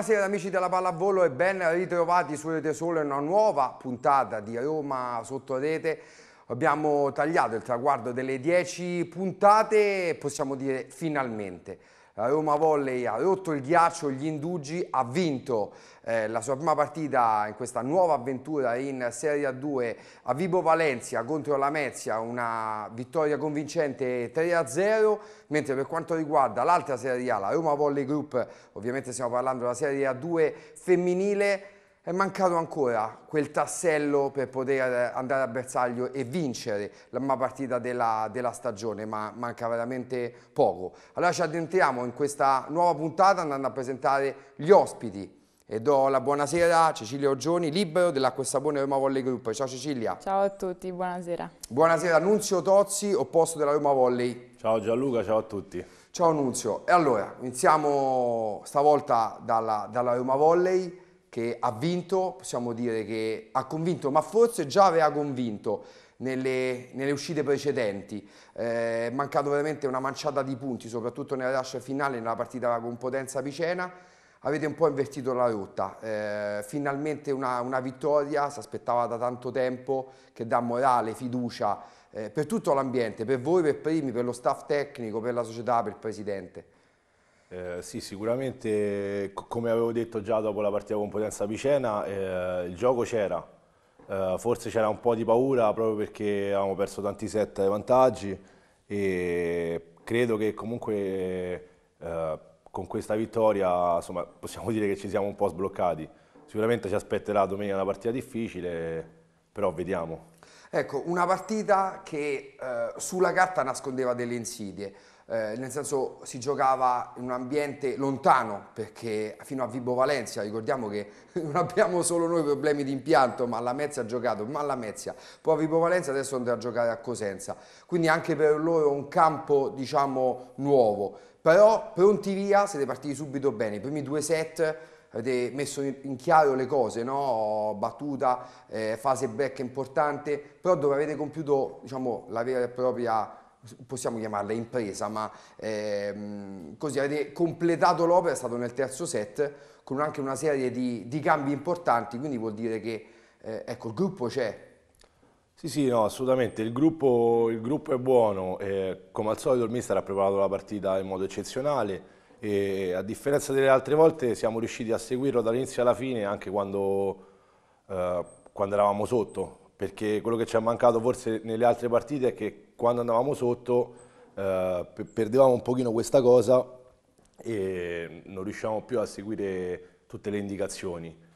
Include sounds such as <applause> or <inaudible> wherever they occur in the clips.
Buonasera amici della pallavolo e ben ritrovati su Rete Sole una nuova puntata di Roma sotto rete. Abbiamo tagliato il traguardo delle 10 puntate e possiamo dire finalmente. La Roma Volley ha rotto il ghiaccio, gli indugi, ha vinto eh, la sua prima partita in questa nuova avventura in Serie A2 a Vibo Valencia contro la Mezia, una vittoria convincente 3-0, mentre per quanto riguarda l'altra Serie A, la Roma Volley Group, ovviamente stiamo parlando della Serie A2 femminile, è mancato ancora quel tassello per poter andare a bersaglio e vincere la prima partita della, della, stagione, ma manca veramente poco. Allora ci addentriamo in questa nuova puntata andando a presentare gli ospiti e do la buonasera a Cecilia Oggioni, libero dell'acqua e sapone Roma Volley Group. Ciao Cecilia. Ciao a tutti, buonasera. Buonasera Nunzio Tozzi, opposto della Roma Volley. Ciao Gianluca, ciao a tutti. Ciao Nunzio. E allora, iniziamo stavolta dalla, dalla Roma Volley che ha vinto, possiamo dire che ha convinto, ma forse già aveva convinto nelle, nelle uscite precedenti. Eh, è mancato veramente una manciata di punti, soprattutto nella rush finale, nella partita con Potenza Picena avete un po' invertito la rotta, eh, finalmente una, una vittoria, si aspettava da tanto tempo, che dà morale, fiducia eh, per tutto l'ambiente, per voi per primi, per lo staff tecnico, per la società, per il presidente. Eh, sì, sicuramente come avevo detto già dopo la partita con Potenza Picena, eh, il gioco c'era, eh, forse c'era un po' di paura proprio perché avevamo perso tanti set ai vantaggi e credo che comunque eh, con questa vittoria insomma, possiamo <laughs> dire che ci siamo un po' sbloccati. Sicuramente ci aspetterà domenica una partita difficile, però vediamo. Ecco, una partita che eh, sulla carta nascondeva delle insidie, eh, nel senso si giocava in un ambiente lontano, perché fino a Vibo Valencia, ricordiamo che <laughs> non abbiamo solo noi problemi di impianto, ma la Mezza ha giocato, ma la Mezza, poi a Vibo Valencia adesso andrà a giocare a Cosenza, quindi anche per loro un campo, diciamo, nuovo però pronti via siete partiti subito bene, i primi due set avete messo in chiaro le cose, no? battuta, eh, fase break importante, però dove avete compiuto diciamo, la vera e propria, possiamo chiamarla impresa, ma ehm, così avete completato l'opera, è stato nel terzo set, con anche una serie di, di cambi importanti, quindi vuol dire che eh, ecco, il gruppo c'è, sì, sì, no, assolutamente. Il gruppo, il gruppo è buono. Eh, come al solito il mister ha preparato la partita in modo eccezionale e a differenza delle altre volte siamo riusciti a seguirlo dall'inizio alla fine anche quando, eh, quando eravamo sotto perché quello che ci è mancato forse nelle altre partite è che quando andavamo sotto eh, perdevamo un pochino questa cosa e non riusciamo più a seguire tutte le indicazioni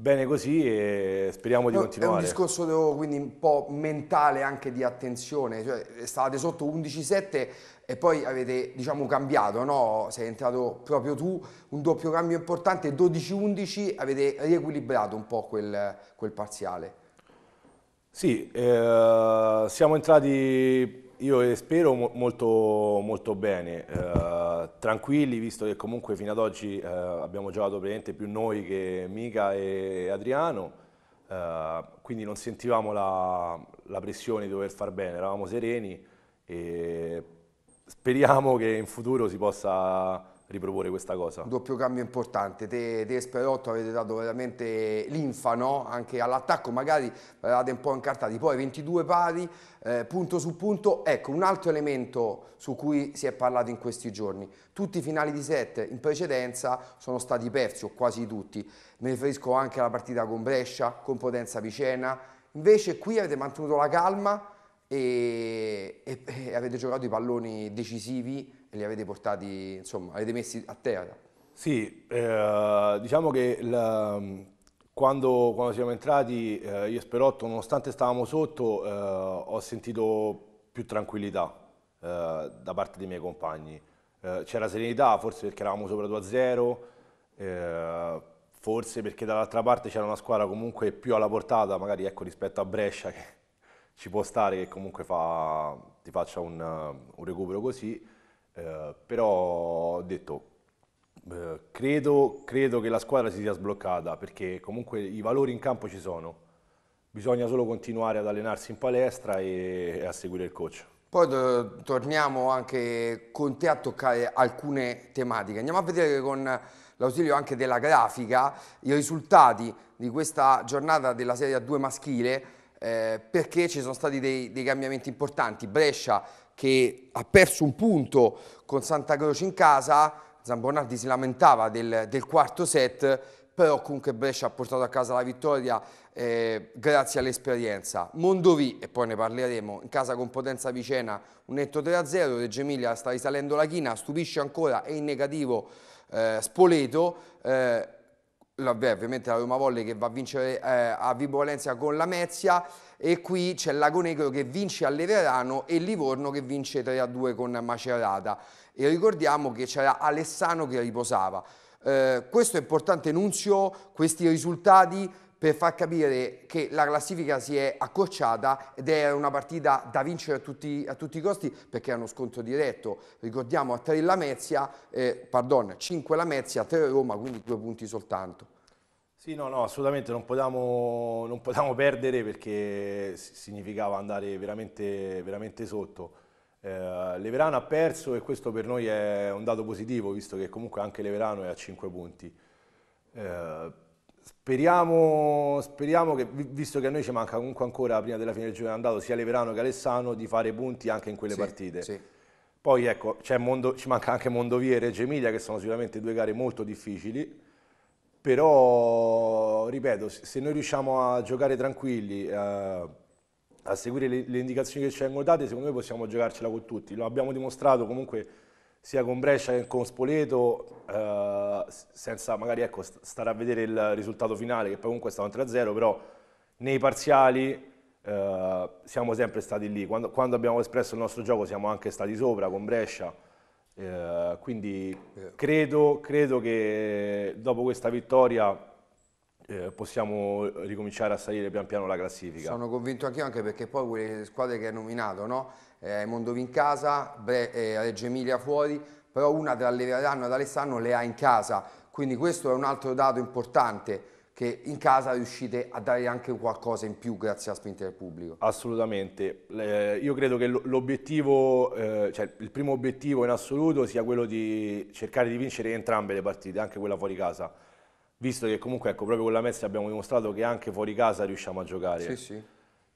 bene così e speriamo di no, continuare. È un discorso devo, quindi un po' mentale anche di attenzione, cioè, stavate sotto 11-7 e poi avete diciamo cambiato, no? sei entrato proprio tu, un doppio cambio importante, 12-11 avete riequilibrato un po' quel, quel parziale. Sì, eh, siamo entrati io spero molto, molto bene, eh, tranquilli visto che comunque fino ad oggi eh, abbiamo giocato praticamente più noi che Mica e Adriano, eh, quindi non sentivamo la, la, pressione di dover far bene, eravamo sereni e speriamo che in futuro si possa riproporre questa cosa. Un doppio cambio importante, te, te e Sperotto avete dato veramente linfa no? anche all'attacco, magari l'avete un po' incartati, poi 22 pari, eh, punto su punto, ecco un altro elemento su cui si è parlato in questi giorni, tutti i finali di set in precedenza sono stati persi o quasi tutti, mi riferisco anche alla partita con Brescia, con Potenza Vicena, invece qui avete mantenuto la calma e, e, e avete giocato i palloni decisivi e li avete portati, insomma, avete messi a terra. Sì, eh, diciamo che la, quando, quando, siamo entrati eh, io e Sperotto, nonostante stavamo sotto, eh, ho sentito più tranquillità eh, da parte dei miei compagni. Eh, c'era serenità, forse perché eravamo sopra 2-0, eh, forse perché dall'altra parte c'era una squadra comunque più alla portata, magari ecco, rispetto a Brescia, <laughs> che ci può stare che comunque fa, ti faccia un, un recupero così eh, però ho detto, eh, credo, credo che la squadra si sia sbloccata perché comunque i valori in campo ci sono, bisogna solo continuare ad allenarsi in palestra e, e a seguire il coach. Poi torniamo anche con te a toccare alcune tematiche. Andiamo a vedere con l'ausilio anche della grafica i risultati di questa giornata della Serie A2 maschile eh, perché ci sono stati dei, dei cambiamenti importanti. Brescia che ha perso un punto con Santa Croce in casa, Zambonardi si lamentava del, del quarto set, però comunque Brescia ha portato a casa la vittoria eh, grazie all'esperienza. Mondovì, e poi ne parleremo, in casa con Potenza Vicena un netto 3-0, Reggio Emilia sta risalendo la china, stupisce ancora, è in negativo eh, Spoleto, eh, ovviamente la Roma Volle che va a vincere eh, a Vibo Valencia con la Mezia, e qui c'è Lago Negro che vince a Leverano e Livorno che vince 3-2 a con Macerata e ricordiamo che c'era Alessano che riposava. Eh, questo è importante Nunzio, questi risultati per far capire che la classifica si è accorciata ed era una partita da vincere a tutti, a tutti i costi perché era uno scontro diretto. Ricordiamo a 3 la eh, pardon, 5 Lamezia, Mezia, 3 Roma, quindi due punti soltanto. Sì, no, no, assolutamente non potevamo, non potevamo perdere perché significava andare veramente, veramente sotto. Eh, Leverano ha perso e questo per noi è un dato positivo, visto che comunque anche Leverano è a 5 punti. Eh, speriamo, speriamo, che, visto che a noi ci manca comunque ancora prima della fine del giugno andato sia Leverano che Alessano, di fare punti anche in quelle sì, partite. Sì. Poi ecco, Mondo, ci manca anche Mondovia e Reggio Emilia che sono sicuramente due gare molto difficili però ripeto, se noi riusciamo a giocare tranquilli, eh, a seguire le, le, indicazioni che ci vengono date, secondo me possiamo giocarcela con tutti. Lo abbiamo dimostrato comunque sia con Brescia che con Spoleto, eh, senza magari ecco, stare a vedere il risultato finale, che poi comunque è stato 3-0, però nei parziali eh, siamo sempre stati lì. Quando, quando abbiamo espresso il nostro gioco siamo anche stati sopra con Brescia eh, quindi credo, credo, che dopo questa vittoria eh, possiamo ricominciare a salire pian piano la classifica. Sono convinto anch'io anche perché poi quelle squadre che hai nominato, no? eh, Mondovin casa, Bre eh, Reggio Emilia fuori, però una tra Leverano e Alessandro le ha in casa, quindi questo è un altro dato importante che in casa riuscite a dare anche qualcosa in più grazie alla spinta del pubblico. Assolutamente, eh, io credo che l'obiettivo, eh, cioè il primo obiettivo in assoluto sia quello di cercare di vincere entrambe le partite, anche quella fuori casa, visto che comunque ecco, proprio con la Messi abbiamo dimostrato che anche fuori casa riusciamo a giocare. Sì, sì.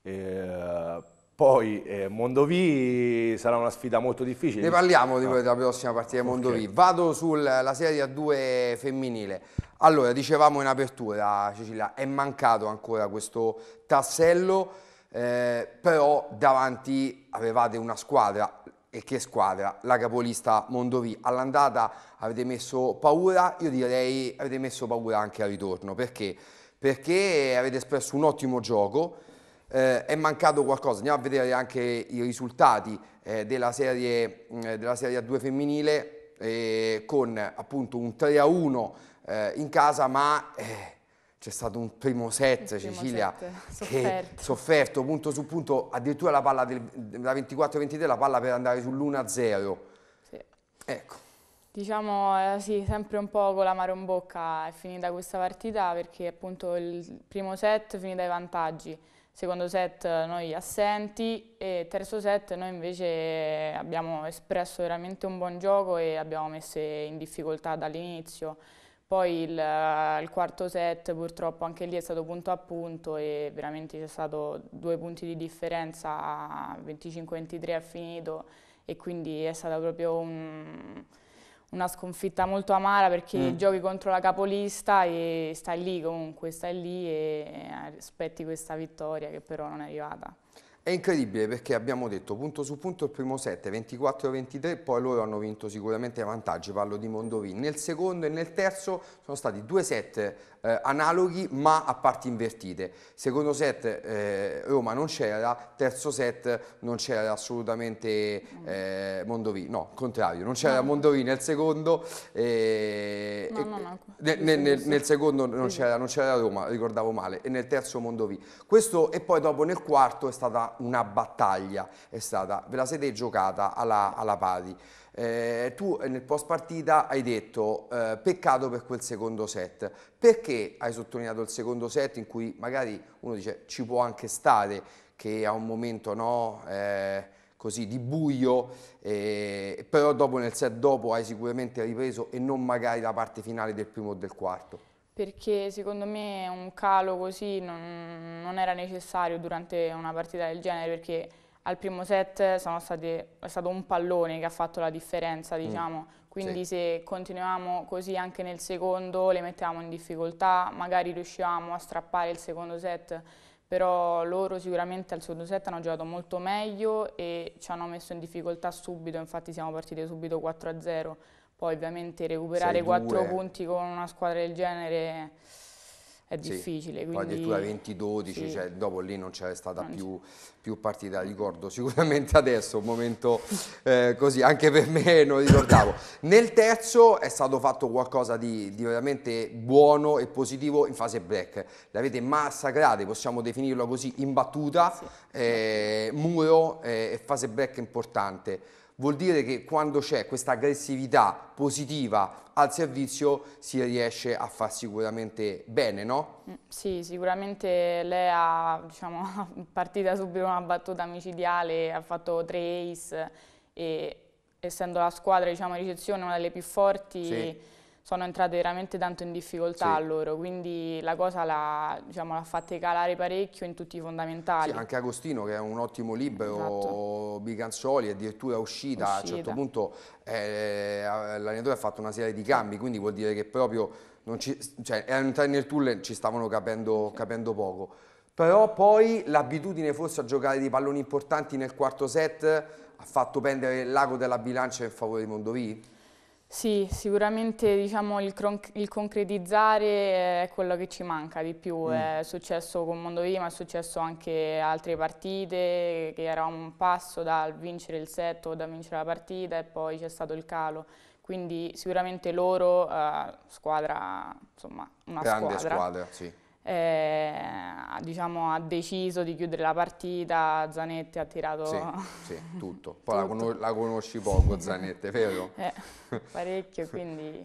Eh, poi eh, Mondovì sarà una sfida molto difficile. Ne parliamo di, della ah. prossima partita di Mondovì. Okay. Vado sulla Serie A2 femminile. Allora, dicevamo in apertura, Cecilia, è mancato ancora questo tassello, eh, però davanti avevate una squadra, e che squadra, la capolista Mondovì. All'andata avete messo paura, io direi avete messo paura anche al ritorno, perché? Perché avete espresso un ottimo gioco, eh, è mancato qualcosa. Andiamo a vedere anche i risultati eh, della, serie, mh, mm, della Serie A2 femminile eh, con appunto un 3 a 1 eh, in casa, ma eh, c'è stato un primo set, primo Cecilia, set. Sofferto. sofferto. punto su punto, addirittura la palla del, della 24-23, la palla per andare sull'1-0. Sì. Ecco. Diciamo eh, sì, sempre un po' con la l'amaro in bocca è finita questa partita perché appunto il primo set finita ai vantaggi, secondo set noi assenti e terzo set noi invece abbiamo espresso veramente un buon gioco e abbiamo messo in difficoltà dall'inizio. Poi il, il, quarto set purtroppo anche lì è stato punto a punto e veramente c'è stato due punti di differenza, 25-23 è finito e quindi è stato proprio un una sconfitta molto amara perché mm. giochi contro la capolista e stai lì comunque, stai lì e eh, aspetti questa vittoria che però non è arrivata. È incredibile perché abbiamo detto punto su punto il primo set 24-23, poi loro hanno vinto sicuramente vantaggi, parlo di Mondovì. Nel secondo e nel terzo sono stati due set eh, analoghi ma a parti invertite. Secondo set eh, Roma non c'era, terzo set non c'era assolutamente eh, Mondovì, no, contrario, non c'era no. Mondovì nel secondo, eh, no, no, nel, nel, nel, secondo non c'era, Roma, ricordavo male, e nel terzo Mondovì. Questo e poi dopo nel quarto è stata una battaglia, è stata, ve la siete giocata alla, alla pari. Eh, tu eh, nel post partita hai detto eh, peccato per quel secondo set, perché hai sottolineato il secondo set in cui magari uno dice ci può anche stare che a un momento no, eh, così di buio, eh, però dopo nel set dopo hai sicuramente ripreso e non magari la parte finale del primo o del quarto? perché secondo me un calo così non, non, era necessario durante una partita del genere perché al primo set state, è stato un pallone che ha fatto la differenza, mm. diciamo. Mm. Quindi sì. se continuavamo così anche nel secondo le mettevamo in difficoltà, magari riuscivamo a strappare il secondo set, però loro sicuramente al secondo set hanno giocato molto meglio e ci hanno messo in difficoltà subito, infatti siamo partite subito 4-0. Poi ovviamente recuperare 4 punti con una squadra del genere è difficile. Sì. Quindi... Addirittura 20-12, sì. cioè, dopo lì non c'è stata più, più, partita, ricordo sicuramente adesso, un momento eh, così, anche per me <laughs> non ricordavo. Nel terzo è stato fatto qualcosa di, di veramente buono e positivo in fase break, l'avete massacrate, possiamo definirlo così, imbattuta, sì. eh, muro eh, e eh, fase break importante vuol dire che quando c'è questa aggressività positiva al servizio si riesce a far sicuramente bene, no? Mm, sì, sicuramente lei ha diciamo, <laughs> partita subito una battuta micidiale, ha fatto tre ace e essendo la squadra diciamo, ricezione una delle più forti... Sì sono entrate veramente tanto in difficoltà sì. loro, quindi la cosa diciamo, l'ha diciamo, fatta calare parecchio in tutti i fondamentali. Sì, anche Agostino che è un ottimo libro, esatto. Biganzoli addirittura uscita, uscita, a un certo punto eh, eh, l'allenatore ha fatto una serie di cambi, quindi vuol dire che proprio non ci, cioè, erano entrati nel tunnel ci stavano capendo, sì. capendo poco. Però poi l'abitudine forse a giocare dei palloni importanti nel quarto set ha fatto pendere l'ago della bilancia in favore di Mondovì? Sì, sicuramente diciamo, il, il, concretizzare è quello che ci manca di più, mm. è successo con Mondovima, è successo anche altre partite, che eravamo un passo dal vincere il set o da vincere la partita e poi c'è stato il calo, quindi sicuramente loro, eh, squadra, insomma una Grande squadra, squadra sì eh, diciamo, ha deciso di chiudere la partita, Zanetti ha tirato... Sì, <laughs> sì tutto. Poi tutto. La, conos la, conosci poco Zanetti, vero? Eh, <laughs> parecchio, quindi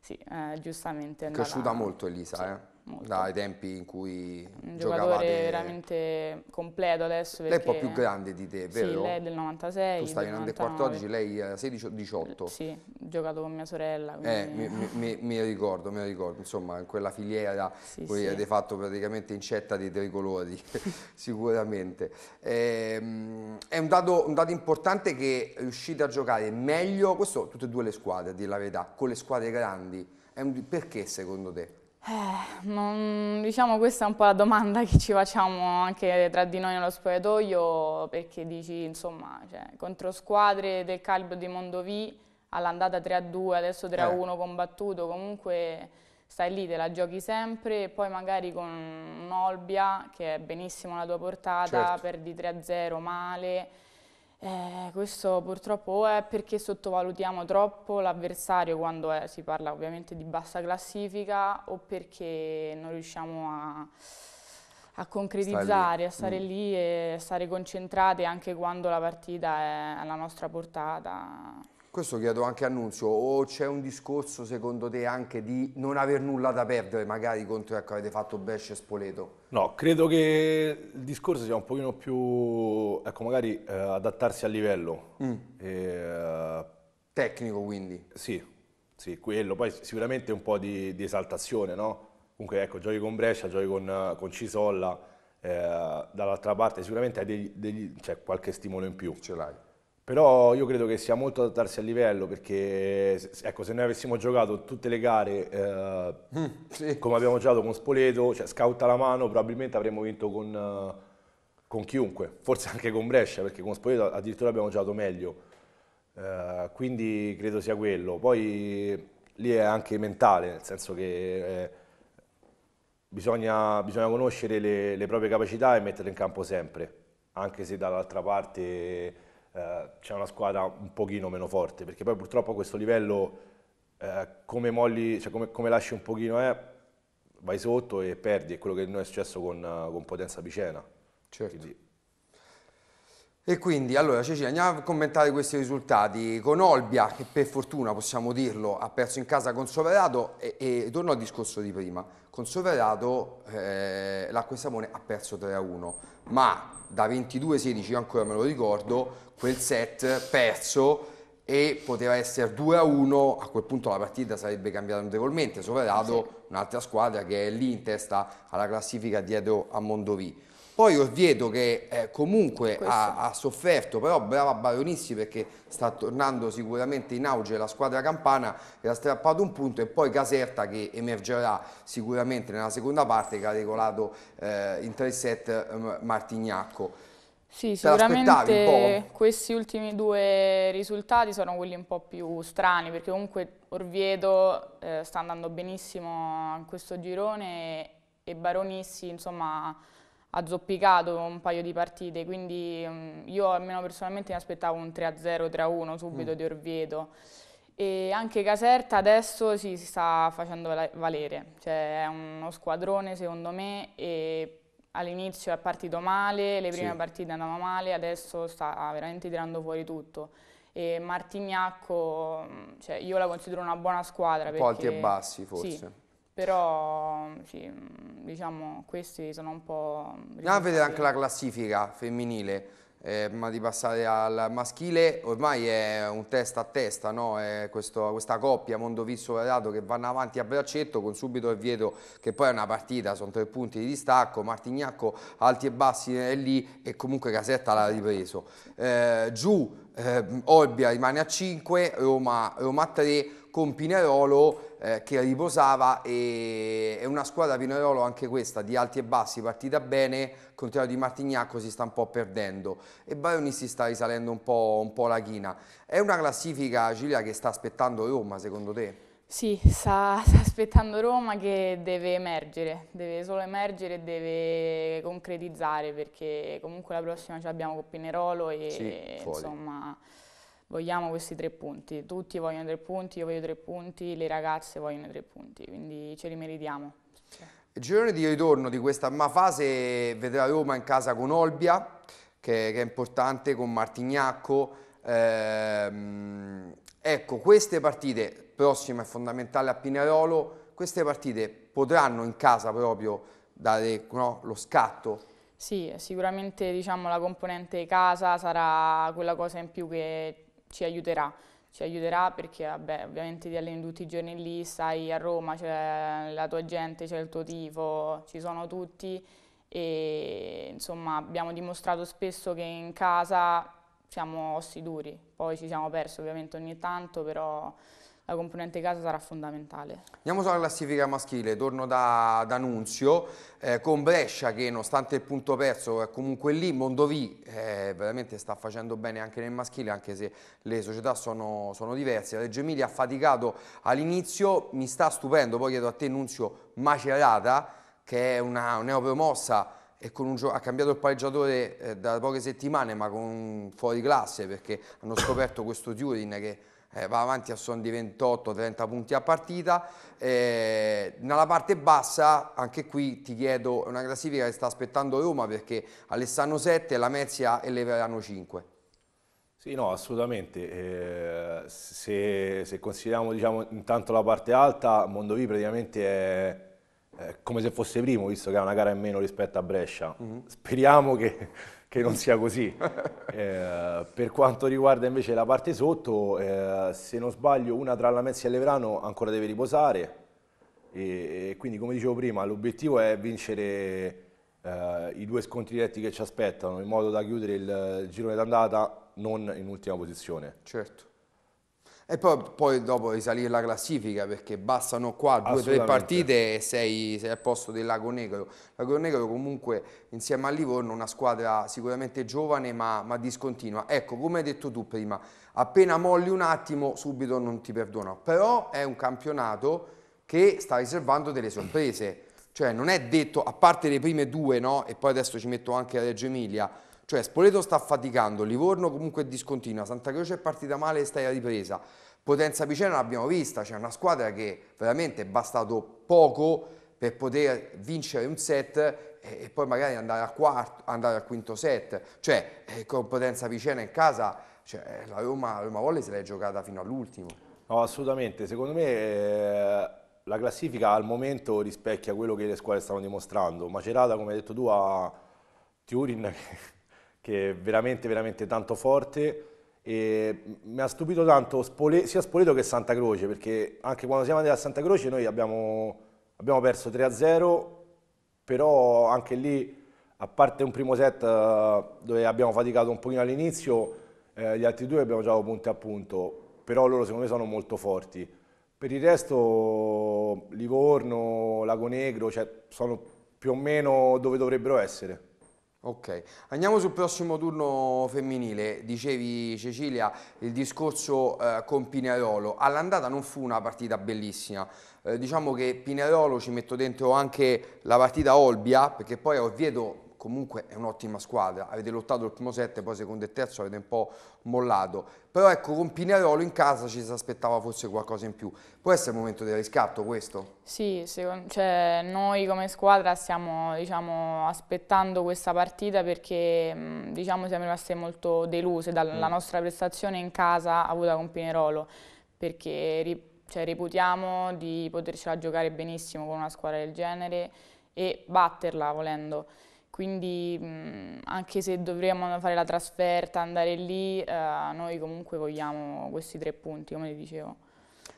sì, eh, giustamente è andata... Cresciuta molto Elisa, sì. eh? molto. Dai tempi in cui Un giocavate... veramente completo adesso. Perché... Lei è un po' più grande di te, vero? Sì, lei è del 96, Tu stai in Under 14, lei 16-18. Eh, sì, ho giocato con mia sorella. Eh, quindi... Eh, mi, mi, mi, ricordo, mi ricordo, insomma, in quella filiera sì, voi sì. avete fatto praticamente incetta di tricolori, <laughs> sicuramente. Ehm, è un dato, un dato importante che riuscite a giocare meglio, questo tutte e due le squadre, a dire la verità, con le squadre grandi. Perché secondo te? Eh, non, diciamo questa è un po' la domanda che ci facciamo anche tra di noi nello spogliatoio perché dici insomma cioè, contro squadre del calibro di Mondovì all'andata 3-2 adesso 3-1 eh. combattuto comunque stai lì, te la giochi sempre e poi magari con un'Olbia che è benissimo la tua portata certo. perdi 3-0 male eh, questo purtroppo è perché sottovalutiamo troppo l'avversario quando è, si parla ovviamente di bassa classifica o perché non riusciamo a, a concretizzare, a stare mm. lì e stare concentrate anche quando la partita è alla nostra portata. Questo chiedo anche a o c'è un discorso secondo te anche di non aver nulla da perdere magari contro ecco, avete fatto Brescia e Spoleto? No, credo che il discorso sia un pochino più, ecco magari eh, adattarsi al livello. Mm. E, eh, Tecnico quindi? Sì, sì, quello. Poi sicuramente un po' di, di esaltazione, no? Comunque ecco, giochi con Brescia, giochi con, con Cisolla, eh, dall'altra parte sicuramente hai degli, degli, cioè, qualche stimolo in più. Ce l'hai. Però io credo che sia molto adattarsi al livello perché ecco, se noi avessimo giocato tutte le gare eh, mm, sì. come abbiamo giocato con Spoleto, cioè scautta la mano, probabilmente avremmo vinto con, con, chiunque, forse anche con Brescia perché con Spoleto addirittura abbiamo giocato meglio. Eh, quindi credo sia quello. Poi lì è anche mentale, nel senso che eh, bisogna, bisogna, conoscere le, le proprie capacità e metterle in campo sempre, anche se dall'altra parte eh, c'è una squadra un pochino meno forte, perché poi purtroppo a questo livello eh, come molli, cioè come, come, lasci un pochino eh, vai sotto e perdi, è quello che noi è successo con, eh, con Potenza Picena. Certo. Quindi, e quindi, allora Cecilia, andiamo a commentare questi risultati con Olbia, che per fortuna, possiamo dirlo, ha perso in casa con Soverato e, e torno al discorso di prima. Con Soverato eh, l'Acqua Savone ha perso 3-1, ma da 22-16, io ancora me lo ricordo, quel set perso e poteva essere 2-1, a quel punto la partita sarebbe cambiata notevolmente, Soverato, sì. un'altra squadra che è lì in testa alla classifica dietro a Mondovì. Poi Orvieto che eh, comunque ha, ha, sofferto, però brava Baronissi perché sta tornando sicuramente in auge la squadra campana e ha strappato un punto e poi Caserta che emergerà sicuramente nella seconda parte che ha regolato eh, in tre set ehm, Martignacco. Sì, sicuramente questi ultimi due risultati sono quelli un po' più strani perché comunque Orvieto eh, sta andando benissimo in questo girone e Baronissi insomma ha zoppicato un paio di partite, quindi mm, io almeno personalmente mi aspettavo un 3-0, 3-1 subito mm. di Orvieto. E anche Caserta adesso si, si sta facendo valere, cioè è uno squadrone secondo me e all'inizio è partito male, le prime sì. partite andavano male, adesso sta veramente tirando fuori tutto. E Martignacco, mm, cioè io la considero una buona squadra. Un po' alti e bassi forse. Sì, però mm, sì, mm, diciamo questi sono un po'... Andiamo a vedere anche la classifica femminile, eh, prima di passare al maschile, ormai è un testa a testa, no? questo, questa coppia Mondovisso Velato che vanno avanti a braccetto con subito il vieto che poi è una partita, sono tre punti di distacco, Martignacco alti e bassi è lì e comunque Casetta l'ha ripreso. Eh, giù eh, Olbia rimane a 5, Roma, Roma a 3 con Pinerolo eh, che riposava e è una squadra Pinerolo anche questa di alti e bassi, partita bene, contrario di Martignacco si sta un po' perdendo e Baroni si sta risalendo un po', un po la china. È una classifica Giulia che sta aspettando Roma secondo te? Sì, sta, sta, aspettando Roma che deve emergere, deve solo emergere e deve concretizzare perché comunque la prossima ce l'abbiamo con Pinerolo e sì, insomma... Fuori vogliamo questi tre punti, tutti vogliono tre punti, io voglio tre punti, le ragazze vogliono tre punti, quindi ce li meritiamo. Il girone di ritorno di questa fase vedrà Roma in casa con Olbia, che, che è importante, con Martignacco. Ehm, ecco, queste partite, prossima è fondamentale a Pinerolo, queste partite potranno in casa proprio dare no, lo scatto sì, sicuramente diciamo, la componente casa sarà quella cosa in più che ci aiuterà. Ci aiuterà perché vabbè, ovviamente ti alleni tutti i giorni lì, stai a Roma, c'è la tua gente, c'è il tuo tifo, ci sono tutti e insomma abbiamo dimostrato spesso che in casa siamo ossi duri, poi ci siamo persi ovviamente ogni tanto, però la componente casa sarà fondamentale. Andiamo sulla classifica maschile, torno da, da Nunzio, eh, con Brescia che nonostante il punto perso è comunque lì, Mondovì eh, veramente sta facendo bene anche nel maschile, anche se le società sono, sono diverse, la Reggio Emilia ha faticato all'inizio, mi sta stupendo, poi chiedo a te Nunzio Macerata, che è una neopromossa e un ha cambiato il pareggiatore eh, da poche settimane ma con fuori classe perché hanno scoperto questo Turin che eh, va avanti a son di 28-30 punti a partita. Eh, nella parte bassa, anche qui ti chiedo una classifica che sta aspettando Roma perché Alessano 7, la Mezia e Leverano 5. Sì, no, assolutamente. Eh, se, se, consideriamo diciamo, intanto la parte alta, Mondovì praticamente è, è, come se fosse primo, visto che ha una gara in meno rispetto a Brescia. Mm -hmm. Speriamo che che non sia così. <laughs> eh, per quanto riguarda invece la parte sotto, eh, se non sbaglio una tra la Messi e Leverano ancora deve riposare e, e quindi come dicevo prima l'obiettivo è vincere eh, i due scontri diretti che ci aspettano in modo da chiudere il, il girone d'andata non in ultima posizione. Certo. E poi, poi dopo risalire la classifica perché bastano qua due o tre partite e sei, sei, al posto del Lago Negro. Lago Negro comunque insieme a Livorno una squadra sicuramente giovane ma, ma discontinua. Ecco, come hai detto tu prima, appena molli un attimo subito non ti perdono. Però è un campionato che sta riservando delle sorprese. Cioè non è detto, a parte le prime due, no? E poi adesso ci metto anche a Reggio Emilia cioè Spoleto sta faticando, Livorno comunque discontinua, Santa Croce è partita male e sta in ripresa. Potenza Picena l'abbiamo vista, c'è una squadra che veramente è bastato poco per poter vincere un set e poi magari andare al, quarto, andare al quinto set, cioè eh, con Potenza Picena in casa cioè, la Roma, la Roma Volle se l'è giocata fino all'ultimo. No, assolutamente, secondo me eh, la classifica al momento rispecchia quello che le squadre stanno dimostrando, Macerata come hai detto tu a Turin che è veramente, veramente tanto forte. E mi ha stupito tanto Spole, sia Spoleto che Santa Croce, perché anche quando siamo andati a Santa Croce noi abbiamo, abbiamo perso 3-0, però anche lì, a parte un primo set eh, dove abbiamo faticato un pochino all'inizio, eh, gli altri due abbiamo giocato punti a punto, però loro secondo me sono molto forti. Per il resto Livorno, Lago Negro, cioè sono più o meno dove dovrebbero essere. Ok, andiamo sul prossimo turno femminile, dicevi Cecilia il discorso eh, con Pinerolo, all'andata non fu una partita bellissima, eh, diciamo che Pinerolo ci metto dentro anche la partita Olbia perché poi a Oviedo comunque è un'ottima squadra, avete lottato il primo set, poi secondo e terzo avete un po' mollato, però ecco con Pinerolo in casa ci si aspettava forse qualcosa in più, può essere il momento del riscatto questo? Sì, secondo, cioè, noi come squadra stiamo diciamo, aspettando questa partita perché mm, diciamo, siamo rimaste molto deluse dalla mm. nostra prestazione in casa avuta con Pinerolo, perché cioè, reputiamo di potercela giocare benissimo con una squadra del genere e batterla volendo quindi mh, mm, anche se dovremmo fare la trasferta, andare lì, eh, noi comunque vogliamo questi tre punti, come vi dicevo.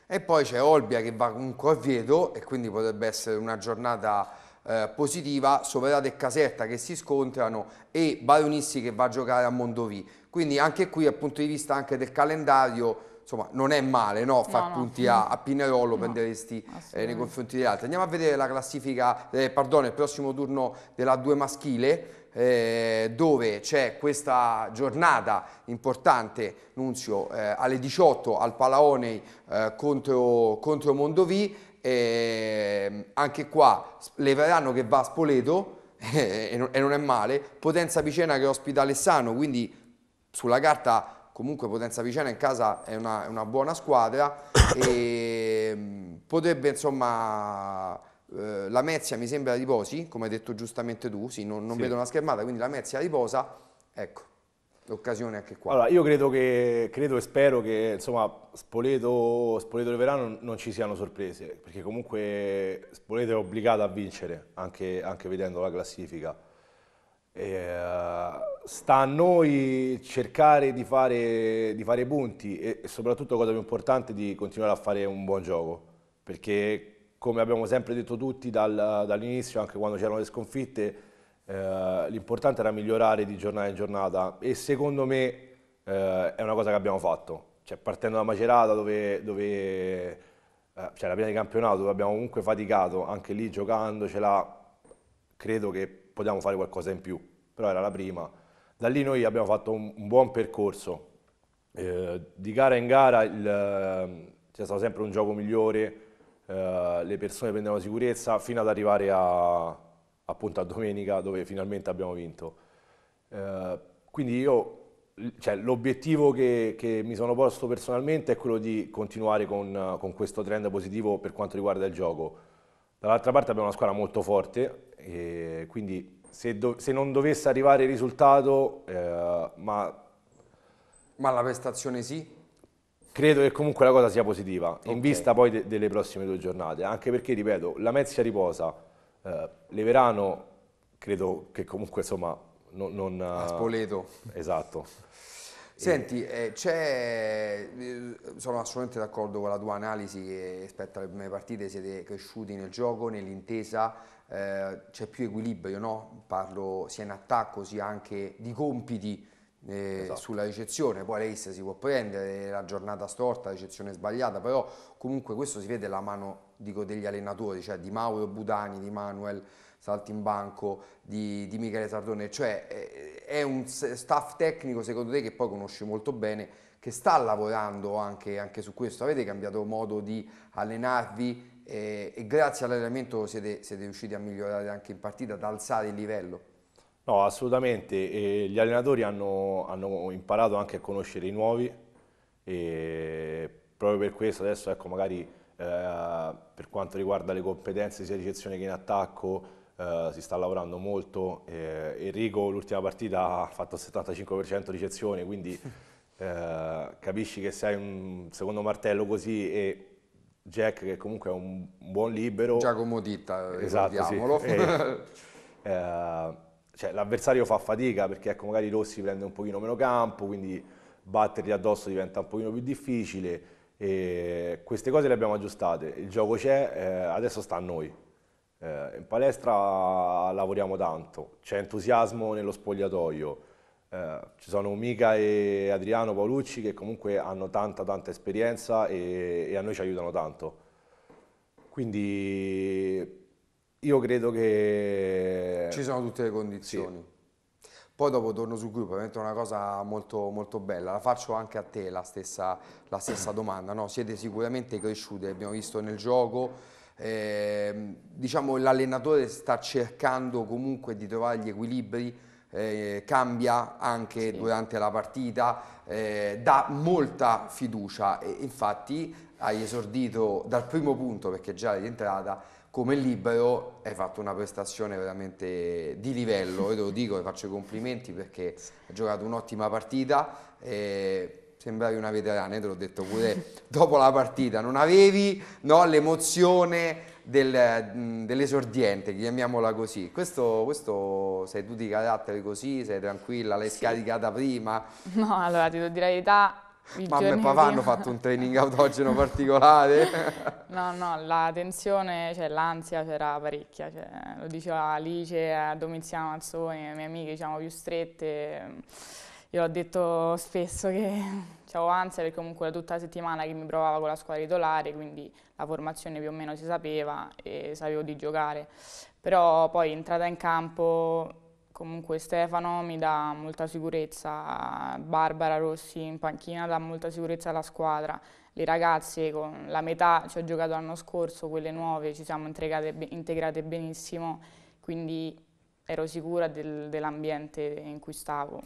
E poi c'è Olbia che va comunque a Vieto e quindi potrebbe essere una giornata eh, positiva, Soverate e Caserta che si scontrano e Baronissi che va a giocare a Mondovì. Quindi anche qui dal punto di vista del calendario insomma non è male no? far no, punti no. A, a Pinerolo, no, prenderesti eh, nei confronti degli altri. Andiamo a vedere la classifica, eh, pardon, il prossimo turno della 2 maschile. Eh, dove c'è questa giornata importante, Nunzio, eh, alle 18 al Palaonei eh, contro, contro Mondovì, ehm, anche qua Leverano che va a Spoleto <laughs> eh, e non, e non è male, Potenza Picena che ospita Alessano, quindi sulla carta comunque Potenza Vicena in casa è una, è una buona squadra <coughs> e potrebbe insomma eh, la Mezia mi sembra riposi, come hai detto giustamente tu, sì, non, non sì. vedo una schermata, quindi la Mezia riposa, ecco l'occasione anche qua. Allora, io credo, che, credo e spero che insomma, Spoleto, Spoleto e Verano non ci siano sorprese, perché comunque Spoleto è obbligata a vincere, anche, anche vedendo la classifica. Eh, sta a noi cercare di fare, di fare punti e, e soprattutto, cosa più importante, di continuare a fare un buon gioco. Perché, come abbiamo sempre detto tutti dal, dall'inizio, anche quando c'erano le sconfitte, eh, l'importante era migliorare di giornata in giornata e secondo me eh, è una cosa che abbiamo fatto. Cioè, partendo da Macerata, dove, dove eh, cioè la prima di campionato dove abbiamo comunque faticato, anche lì giocandocela, credo che potevamo fare qualcosa in più, però era la prima. Da lì noi abbiamo fatto un, un buon percorso, eh, di gara in gara il, ehm, c'è stato sempre un gioco migliore, eh, le persone prendevano sicurezza fino ad arrivare a, appunto a domenica dove finalmente abbiamo vinto. Eh, quindi io, cioè, l'obiettivo che, che, mi sono posto personalmente è quello di continuare con, con questo trend positivo per quanto riguarda il gioco. Dall'altra parte abbiamo una squadra molto forte, quindi se, se, non dovesse arrivare il risultato, eh, ma... Ma la prestazione sì? Credo che comunque la cosa sia positiva, okay. in vista poi de delle prossime due giornate, anche perché, ripeto, la Mezia riposa, eh, Leverano credo che comunque insomma non... non Aspoleto. Esatto. Senti, eh, eh, sono assolutamente d'accordo con la tua analisi che rispetto alle prime partite siete cresciuti nel gioco, nell'intesa, eh, c'è più equilibrio, no? Parlo sia in attacco sia anche di compiti eh, esatto. sulla ricezione, poi l'ace si può prendere, la giornata storta, la ricezione sbagliata, però comunque questo si vede la mano dico, degli allenatori, cioè di Mauro Budani, di Manuel saltimbanco di, di Michele Sardone, cioè eh, è un staff tecnico secondo te che poi conosci molto bene, che sta lavorando anche, anche su questo, avete cambiato modo di allenarvi e, eh, e grazie all'allenamento siete, siete, riusciti a migliorare anche in partita, ad alzare il livello? No, assolutamente, e gli allenatori hanno, hanno imparato anche a conoscere i nuovi e proprio per questo adesso ecco magari eh, per quanto riguarda le competenze sia di ricezione che in attacco eh, si sta lavorando molto. Eh, Enrico l'ultima partita ha fatto il 75% di cezione, quindi <laughs> eh, capisci che sei un secondo martello così e Jack che comunque è un buon libero. Giacomo Titta, eh, esatto, sì. Eh, <laughs> eh, cioè, l'avversario fa fatica perché ecco, magari Rossi prende un pochino meno campo, quindi battergli addosso diventa un pochino più difficile. E queste cose le abbiamo aggiustate, il gioco c'è, eh, adesso sta a noi. Eh, in palestra lavoriamo tanto, c'è entusiasmo nello spogliatoio, eh, ci sono Mica e Adriano Paolucci che comunque hanno tanta tanta esperienza e, e a noi ci aiutano tanto. Quindi io credo che... Ci sono tutte le condizioni. Sì. Poi dopo torno sul gruppo, è una cosa molto, molto bella. La faccio anche a te la stessa, la stessa domanda. No? Siete sicuramente cresciuti, abbiamo visto nel gioco, eh, diciamo l'allenatore sta cercando comunque di trovare gli equilibri eh, cambia anche sì. durante la partita, eh, dà molta fiducia e infatti hai esordito dal primo punto perché già di entrata come libero hai fatto una prestazione veramente di livello e te lo dico e faccio i complimenti perché hai giocato un'ottima partita eh, sembravi una veterana, te l'ho detto pure <laughs> dopo la partita, non avevi no, l'emozione del, mm, dell'esordiente, chiamiamola così. Questo, questo, sei tu di carattere così, sei tranquilla, l'hai sì. scaricata prima? <laughs> No, allora ti devo dire la verità. Mamma e papà hanno fatto un <laughs> training autogeno particolare. no, no, la tensione, cioè l'ansia c'era parecchia, cioè, lo diceva Alice, Domiziano Mazzoni, le mie amiche diciamo più strette io ho detto spesso che <laughs> avevo ansia perché comunque era tutta la settimana che mi provavo con la squadra titolare, quindi la formazione più o meno si sapeva e sapevo di giocare. Però poi entrata in campo comunque Stefano mi dà molta sicurezza, Barbara Rossi in panchina dà molta sicurezza alla squadra, le ragazze con la metà ci ho giocato l'anno scorso, quelle nuove ci siamo integrate, integrate benissimo, quindi ero sicura del, dell'ambiente in cui stavo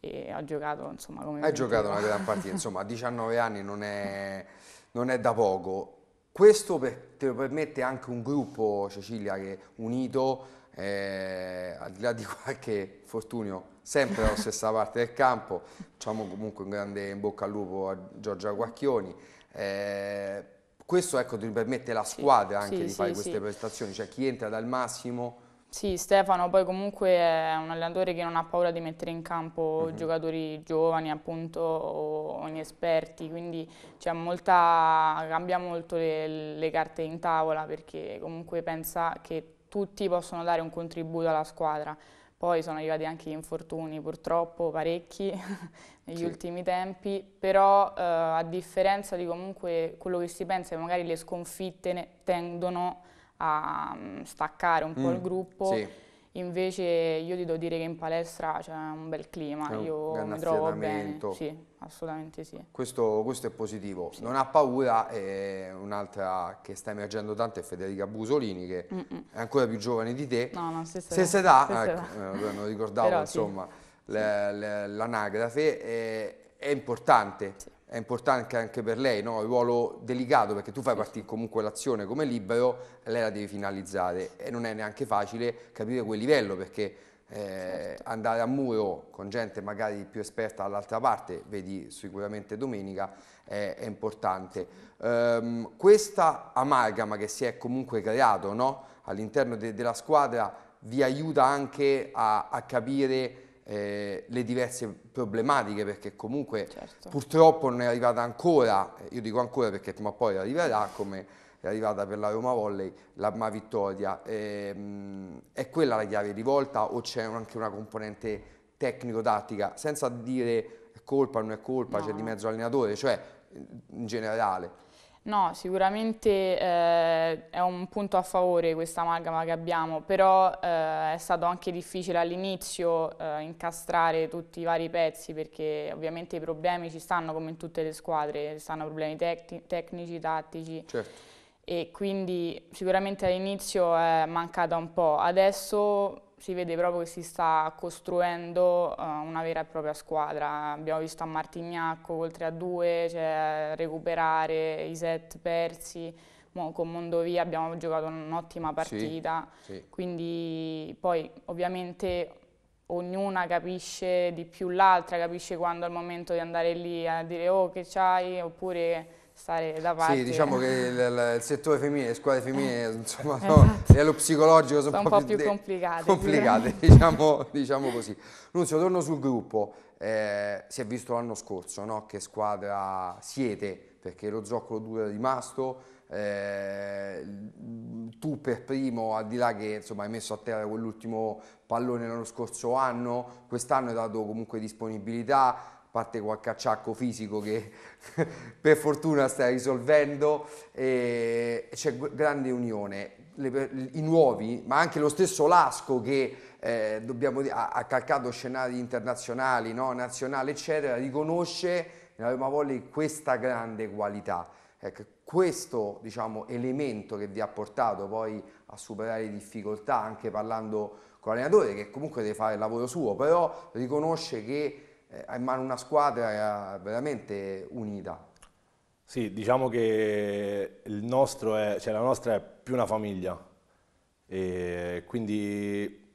e ha giocato insomma come... Ha giocato una gran <laughs> partita, insomma a 19 anni non è, non è da poco. Questo per, te lo permette anche un gruppo, Cecilia, che unito, eh, al di là di <laughs> qualche fortunio, sempre dalla stessa parte del campo, facciamo comunque un grande in bocca al lupo a Giorgia Guacchioni. Eh, questo ecco, ti permette la squadra sì, anche sì, di fare sì, queste prestazioni, cioè chi entra dal massimo sì, Stefano poi comunque è un allenatore che non ha paura di mettere in campo mm -hmm. giocatori giovani appunto o inesperti, quindi molta, cambia molto le, le carte in tavola perché comunque pensa che tutti possono dare un contributo alla squadra. Poi sono arrivati anche gli infortuni, purtroppo parecchi <laughs> negli sì. ultimi tempi, però eh, a differenza di comunque quello che si pensa che magari le sconfitte tendono a mm, staccare un po' il mm, gruppo. Sì. Invece io ti devo dire che in palestra c'è un bel clima, un io mi trovo bene. Sì, assolutamente sì. Questo, questo è positivo. Sì. Non ha paura, un'altra che sta emergendo tanto è Federica Busolini, che mm -mm. è ancora più giovane di te. No, no, stessa, età. Stessa età. Ecco, eh, non ricordavo, insomma, sì. l'anagrafe. Eh, è importante. Sì è importante anche per lei, no? il ruolo delicato perché tu fai partire comunque l'azione come libero e lei la devi finalizzare e non è neanche facile capire quel livello perché eh, certo. andare a muro con gente magari più esperta dall'altra parte, vedi sicuramente domenica, è, è importante. Um, questa amalgama che si è comunque creato no? all'interno de della squadra vi aiuta anche a, a capire eh, le diverse problematiche perché comunque certo. purtroppo non è arrivata ancora, eh, io dico ancora perché ma poi arriverà come è arrivata per la Roma Volley, la Ma Vittoria, ehm, è quella la chiave di volta o c'è anche una componente tecnico-tattica senza dire colpa o non è colpa, no. c'è di mezzo allenatore, cioè in generale? No, sicuramente eh, è un punto a favore questa amalgama che abbiamo, però eh, è stato anche difficile all'inizio eh, incastrare tutti i vari pezzi perché ovviamente i problemi ci stanno come in tutte le squadre, ci stanno problemi tec tecnici, tattici. Certo e quindi sicuramente all'inizio eh, è mancata un po'. Adesso si vede proprio che si sta costruendo uh, una vera e propria squadra. Abbiamo visto a Martignacco oltre a due, cioè, recuperare i set persi, con Mondovia abbiamo giocato un'ottima partita, sì, sì. quindi poi ovviamente ognuna capisce di più l'altra, capisce quando è il momento di andare lì a dire oh che c'hai oppure stare da parte. Sì, diciamo che il, il settore femminile, le squadre femminili, insomma, eh. esatto. Eh, <laughs> no, a livello psicologico sono, sono un po' più, più complicate. Complicate, <laughs> diciamo, diciamo, così. Nunzio, torno sul gruppo. Eh, si è visto l'anno scorso no? che squadra siete, perché lo zoccolo duro è rimasto, eh, tu per primo, al di là che insomma, hai messo a terra quell'ultimo pallone l'anno scorso anno, quest'anno hai dato comunque disponibilità, parte qualche acciacco fisico che <laughs> per fortuna sta risolvendo, eh, c'è grande unione. Le, I nuovi, ma anche lo stesso Lasco che eh, dobbiamo, ha, ha, calcato scenari internazionali, no? nazionali, eccetera, riconosce nella Roma Volley questa grande qualità. Ecco, questo diciamo, elemento che vi ha portato poi a superare le difficoltà, anche parlando con l'allenatore, che comunque deve fare il lavoro suo, però riconosce che ha eh, in mano una squadra eh, veramente unita. Sì, diciamo che è, cioè la nostra è più una famiglia, e quindi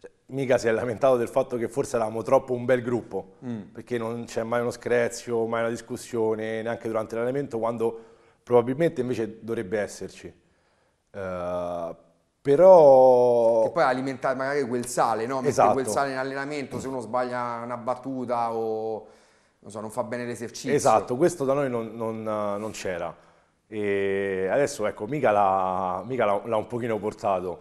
cioè, mica si è lamentato del fatto che forse eravamo troppo un bel gruppo, mm. perché non c'è mai uno screzio, mai una discussione, neanche durante l'allenamento, quando probabilmente invece dovrebbe esserci. Uh, però... Che poi alimentare magari quel sale, no? Mettere esatto. quel sale in allenamento se uno sbaglia una battuta o non, so, non fa bene l'esercizio. Esatto, questo da noi non, non, non c'era. E adesso ecco, mica l'ha, mica l'ha, l'ha un pochino portato.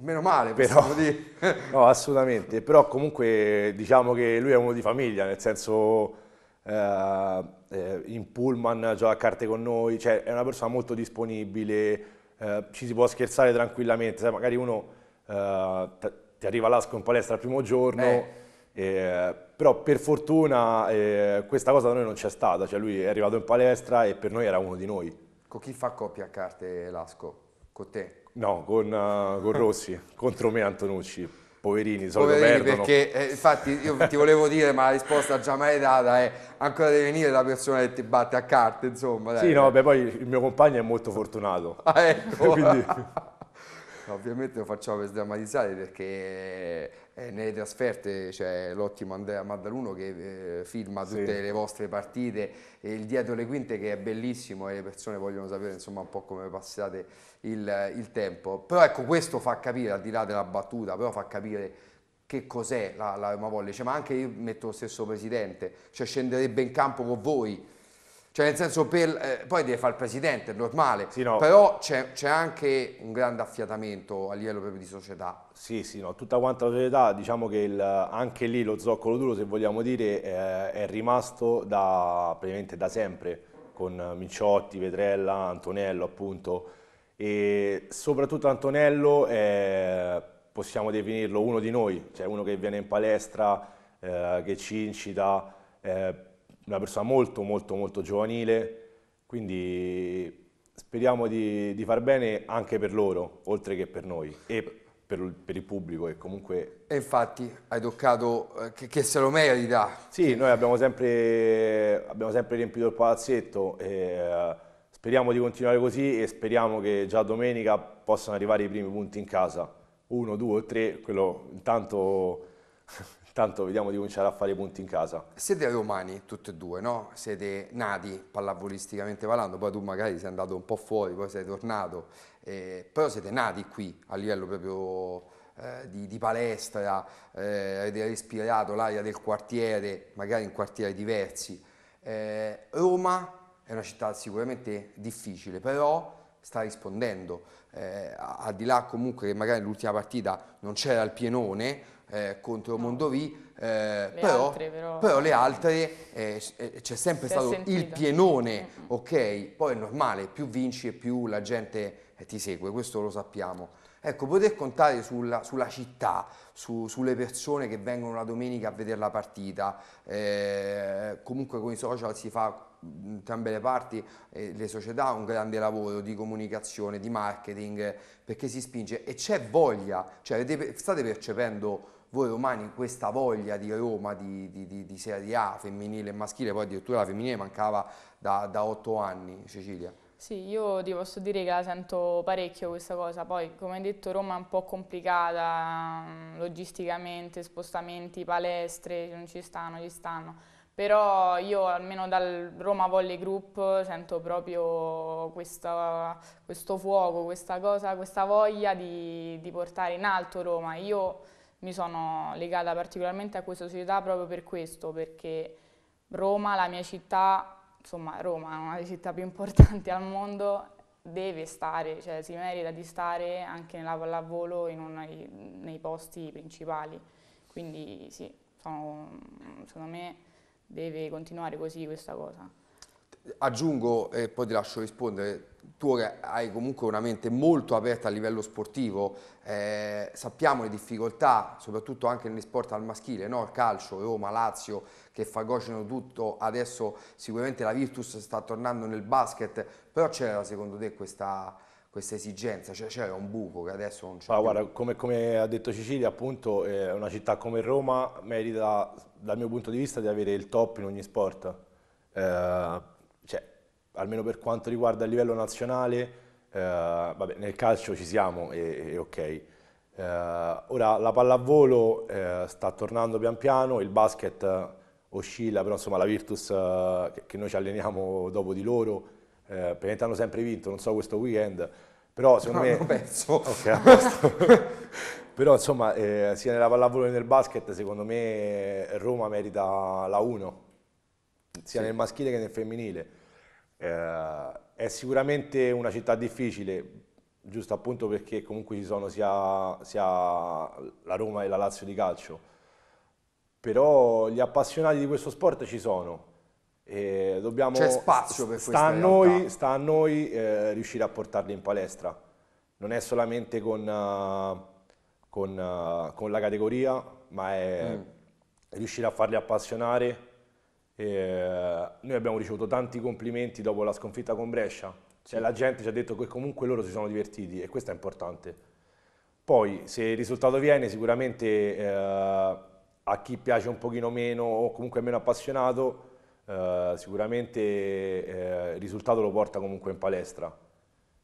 Meno male, però, <laughs> no, assolutamente, però comunque diciamo che lui è uno di famiglia, nel senso eh, eh in pullman gioca a carte con noi, cioè è una persona molto disponibile, eh, ci si può scherzare tranquillamente, sai, magari uno eh, ti arriva l'asco in palestra il primo giorno, eh, però per fortuna eh, questa cosa da noi non c'è stata, cioè lui è arrivato in palestra e per noi era uno di noi. Con chi fa coppia a carte l'asco? Con te? No, con, uh, con <laughs> Rossi, contro me Antonucci poverini di solito poverini perdono. perché eh, infatti io ti volevo dire ma la risposta già mai data è ancora deve venire la persona che ti batte a carte insomma dai. sì no beh poi il mio compagno è molto fortunato <laughs> ah, ecco. <laughs> Quindi... <laughs> ovviamente lo facciamo per sdrammatizzare perché eh, nelle trasferte c'è l'ottimo Andrea Maddaluno che eh, filma tutte sì. le vostre partite, e il dietro le quinte che è bellissimo e le persone vogliono sapere insomma un po' come passate il, il tempo. Però ecco questo fa capire, al di là della battuta, però fa capire che cos'è la, la volley, cioè, ma anche io metto lo stesso presidente, cioè scenderebbe in campo con voi cioè, nel senso, per, eh, poi deve fare il presidente, è normale, sì, no. però c'è, anche un grande affiatamento a livello proprio di società. Sì, sì, no. tutta quanta la società, diciamo che il, anche lì lo zoccolo duro, se vogliamo dire, eh, è rimasto da, praticamente da sempre, con Minciotti, Petrella, Antonello appunto, e soprattutto Antonello è, possiamo definirlo uno di noi, cioè uno che viene in palestra, eh, che ci incita, eh, una persona molto molto molto giovanile, quindi speriamo di, di far bene anche per loro, oltre che per noi e per, per il pubblico e comunque... E infatti hai toccato eh, che, che, se lo merita. Sì, noi abbiamo sempre, abbiamo sempre riempito il palazzetto e, eh, speriamo di continuare così e speriamo che già domenica possano arrivare i primi punti in casa. Uno, due o tre, quello intanto tanto vediamo di cominciare a fare i punti in casa. Siete romani tutti e due, no? Siete nati pallavolisticamente parlando, poi tu magari sei andato un po' fuori, poi sei tornato, eh, però siete nati qui a livello proprio eh, di, di, palestra, eh, avete respirato l'aria del quartiere, magari in quartieri diversi. Eh, Roma è una città sicuramente difficile, però sta rispondendo, eh, al di là comunque che magari l'ultima partita non c'era il pienone eh, contro no. Mondovì, eh, però, altre, però... però, le eh. altre eh, eh, c'è sempre si stato il pienone, ok? Poi è normale, più vinci e più la gente ti segue, questo lo sappiamo. Ecco, poter contare sulla, sulla città, su, sulle persone che vengono la domenica a vedere la partita. Eh, comunque con i social si fa entrambe le parti, eh, le società, un grande lavoro di comunicazione, di marketing, perché si spinge e c'è voglia, cioè state percependo voi romani questa voglia di Roma di, di, di, di Serie A femminile e maschile, poi addirittura la femminile mancava da, da otto anni, Cecilia. Sì, io ti posso dire che la sento parecchio questa cosa, poi come hai detto Roma è un po' complicata mm, logisticamente, spostamenti, palestre, non ci stanno, ci stanno, però io almeno dal Roma Volley Group sento proprio questa, questo fuoco, questa cosa, questa voglia di, di portare in alto Roma. Io mi sono legata particolarmente a questa società proprio per questo, perché Roma, la mia città, insomma Roma è una delle città più importanti al mondo, deve stare, cioè si merita di stare anche nella pallavolo nei posti principali. Quindi sì, sono, secondo me deve continuare così questa cosa. Aggiungo, e poi ti lascio rispondere, tu hai comunque una mente molto aperta a livello sportivo, eh, sappiamo le difficoltà, soprattutto anche negli sport al maschile, no? il calcio, Roma, Lazio, che fagocino tutto, adesso sicuramente la Virtus sta tornando nel basket, però c'era secondo te questa, questa esigenza, c'era un buco che adesso non c'è. Ah, guarda, come, come, ha detto Cecilia, appunto, eh, una città come Roma merita, dal mio punto di vista, di avere il top in ogni sport. Eh, almeno per quanto riguarda il livello nazionale, eh, vabbè, nel calcio ci siamo e, e ok. Eh, ora la pallavolo eh, sta tornando pian piano, il basket oscilla, però insomma la Virtus che, che noi ci alleniamo dopo di loro, eh, praticamente hanno sempre vinto, non so questo weekend, però secondo no, me... perso. <laughs> Okay, <laughs> però insomma eh, sia nella pallavolo che nel basket secondo me Roma merita la 1, sia sì. nel maschile che nel femminile. Eh, è sicuramente una città difficile, giusto appunto perché comunque ci sono sia, sia la Roma e la Lazio di calcio, però gli appassionati di questo sport ci sono. Dobbiamo, C'è spazio per questa sta a noi, sta a noi eh, riuscire a portarli in palestra. Non è solamente con, eh, con, eh, con la categoria, ma è mm. riuscire a farli appassionare, e eh, noi abbiamo ricevuto tanti complimenti dopo la sconfitta con Brescia, cioè sì. la gente ci ha detto che comunque loro si sono divertiti e questo è importante. Poi se il risultato viene sicuramente eh, a chi piace un pochino meno o comunque meno appassionato eh, sicuramente eh, il risultato lo porta comunque in palestra.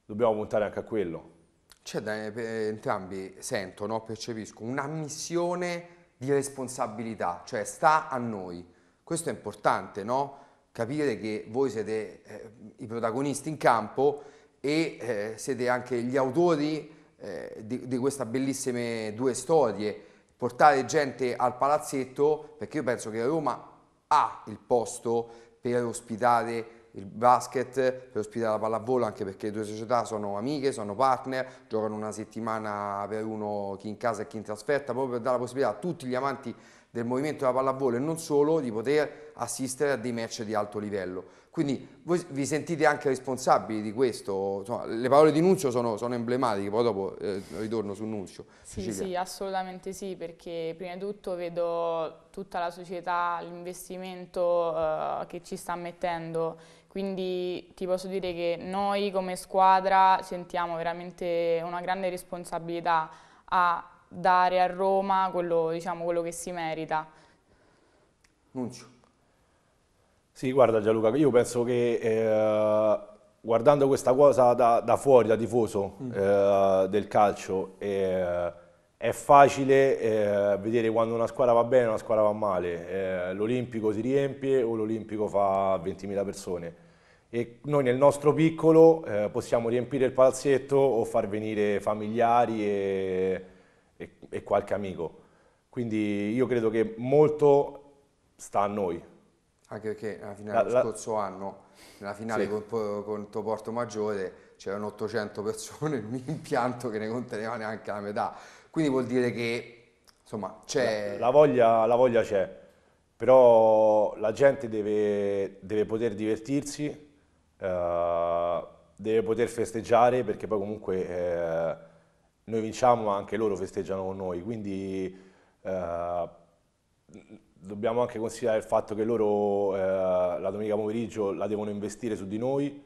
Dobbiamo puntare anche a quello. C'è da eh, entrambi, sentono, percepisco, una missione di responsabilità, cioè sta a noi questo è importante, no? Capire che voi siete eh, i protagonisti in campo e eh, siete anche gli autori eh, di, di queste bellissime due storie. Portare gente al palazzetto, perché io penso che Roma ha il posto per ospitare il basket, per ospitare la pallavolo, anche perché le due società sono amiche, sono partner, giocano una settimana per uno chi in casa e chi in trasferta, proprio per dare la possibilità a tutti gli amanti del movimento della pallavolo e non solo, di poter assistere a dei match di alto livello. Quindi voi vi sentite anche responsabili di questo? Insomma, le parole di Nunzio sono, sono emblematiche, poi dopo eh, ritorno su Nunzio. Sì, Cecilia. sì, assolutamente sì, perché prima di tutto vedo tutta la società, l'investimento eh, che ci sta mettendo, quindi ti posso dire che noi come squadra sentiamo veramente una grande responsabilità a dare a Roma quello, diciamo, quello che si merita. Nuncio. Sì, guarda Gianluca, io penso che eh, guardando questa cosa da, da fuori, da tifoso mm. eh, del calcio, eh, è facile eh, vedere quando una squadra va bene e una squadra va male. Eh, l'Olimpico si riempie o l'Olimpico fa 20.000 persone. E noi nel nostro piccolo eh, possiamo riempire il palazzetto o far venire familiari e e, e qualche amico. Quindi io credo che molto sta a noi. Anche perché alla fine dello la... scorso anno, nella finale sì. con, con Toporto Maggiore, c'erano 800 persone in <laughs> un impianto che ne conteneva neanche la metà. Quindi vuol dire che, insomma, c'è... La, la, voglia, c'è, però la gente deve, deve poter divertirsi, eh, deve poter festeggiare, perché poi comunque... Eh, noi vinciamo ma anche loro festeggiano con noi, quindi eh, dobbiamo anche considerare il fatto che loro eh, la domenica pomeriggio la devono investire su di noi,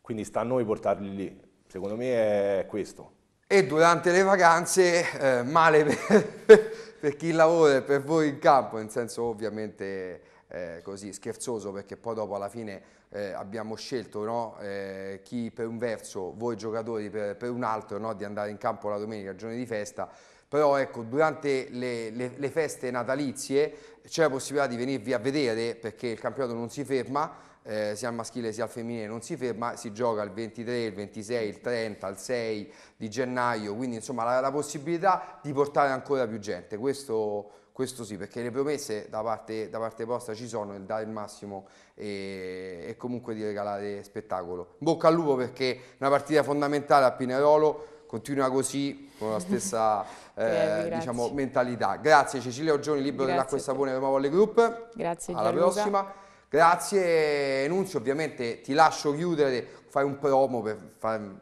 quindi sta a noi portarli lì, secondo me è questo. E durante le vacanze, eh, male <laughs> per, per, chi lavora e per voi in campo, in senso ovviamente eh, così scherzoso perché poi dopo alla fine eh, abbiamo scelto no, eh, chi per un verso, voi giocatori per, per un altro, no, di andare in campo la domenica, giorno di festa, però ecco, durante le, le, le feste natalizie c'è la possibilità di venirvi a vedere perché il campionato non si ferma, eh, sia al maschile sia al femminile non si ferma, si gioca il 23, il 26, il 30, il 6 di gennaio, quindi insomma la, la possibilità di portare ancora più gente, questo questo sì, perché le promesse da parte, da parte vostra ci sono, il dare il massimo e, e, comunque di regalare spettacolo. Bocca al lupo perché una partita fondamentale a Pinerolo, continua così con la stessa <laughs> eh, eh diciamo, mentalità. Grazie Cecilia Oggioni, libero dell'acqua e sapone Roma Volley Group. Grazie Alla Gianluca. prossima. Grazie Enunzio, ovviamente ti lascio chiudere, fai un promo per,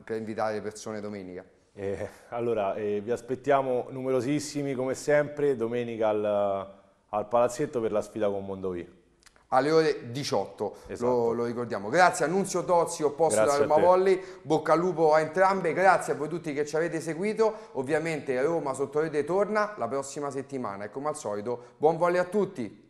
per invitare le persone domenica. Eh, allora, eh, vi aspettiamo numerosissimi come sempre domenica al, al palazzetto per la sfida con Mondovì alle ore 18, esatto. lo, lo, ricordiamo. Grazie Annunzio Tozzi, opposto da Roma Volley, bocca al lupo a entrambe, grazie a voi tutti che ci avete seguito, ovviamente Roma sotto rete torna la prossima settimana e come al solito buon volley a tutti!